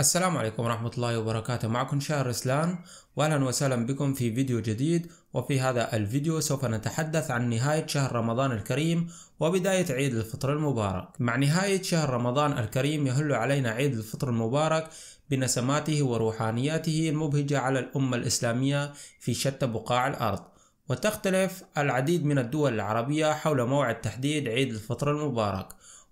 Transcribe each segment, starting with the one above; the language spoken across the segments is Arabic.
السلام عليكم ورحمة الله وبركاته معكم شاهر رسلان وأهلا وسهلا بكم في فيديو جديد وفي هذا الفيديو سوف نتحدث عن نهاية شهر رمضان الكريم وبداية عيد الفطر المبارك مع نهاية شهر رمضان الكريم يهل علينا عيد الفطر المبارك بنسماته وروحانياته المبهجة على الأمة الإسلامية في شتى بقاع الأرض وتختلف العديد من الدول العربية حول موعد تحديد عيد الفطر المبارك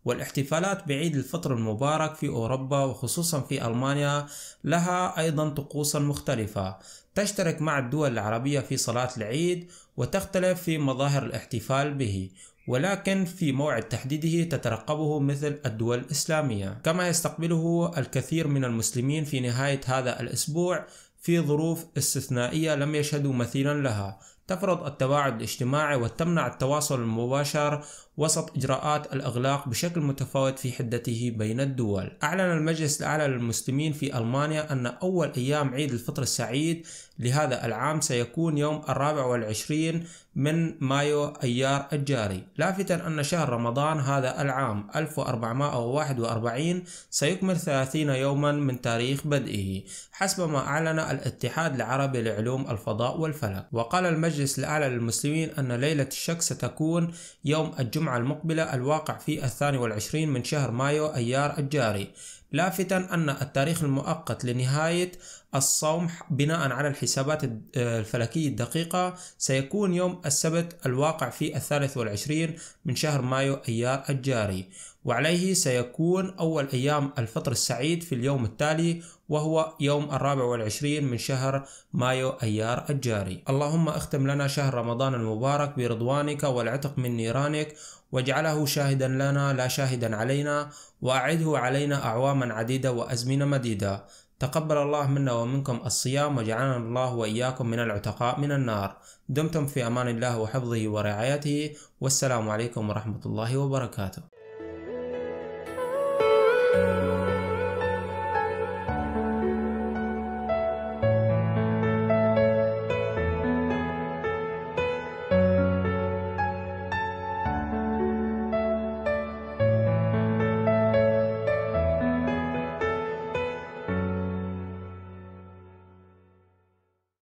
والاحتفالات بعيد الفطر المبارك في أوروبا وخصوصا في ألمانيا لها أيضا طقوسا مختلفة تشترك مع الدول العربية في صلاة العيد وتختلف في مظاهر الاحتفال به ولكن في موعد تحديده تترقبه مثل الدول الإسلامية كما يستقبله الكثير من المسلمين في نهاية هذا الأسبوع في ظروف استثنائية لم يشهدوا مثيلا لها تفرض التباعد الاجتماعي وتمنع التواصل المباشر وسط إجراءات الإغلاق بشكل متفاوت في حدته بين الدول. أعلن المجلس الأعلى للمسلمين في ألمانيا أن أول أيام عيد الفطر السعيد لهذا العام سيكون يوم الرابع والعشرين من مايو أيار الجاري لافتا أن شهر رمضان هذا العام 1441 سيكمل 30 يوما من تاريخ بدئه حسب ما أعلن الاتحاد العربي لعلوم الفضاء والفلك وقال المجلس الأعلى للمسلمين أن ليلة الشك ستكون يوم الجمعة المقبلة الواقع في الثاني والعشرين من شهر مايو أيار الجاري لافتا أن التاريخ المؤقت لنهاية الصوم بناء على الحسابات الفلكية الدقيقة سيكون يوم السبت الواقع في الثالث والعشرين من شهر مايو أيار الجاري وعليه سيكون أول أيام الفطر السعيد في اليوم التالي وهو يوم الرابع والعشرين من شهر مايو أيار الجاري اللهم اختم لنا شهر رمضان المبارك برضوانك والعتق من نيرانك واجعله شاهدا لنا لا شاهدا علينا وأعده علينا أعواما عديدة وأزمنة مديدة تقبل الله منا ومنكم الصيام وجعلنا الله وإياكم من العتقاء من النار دمتم في أمان الله وحفظه ورعايته والسلام عليكم ورحمة الله وبركاته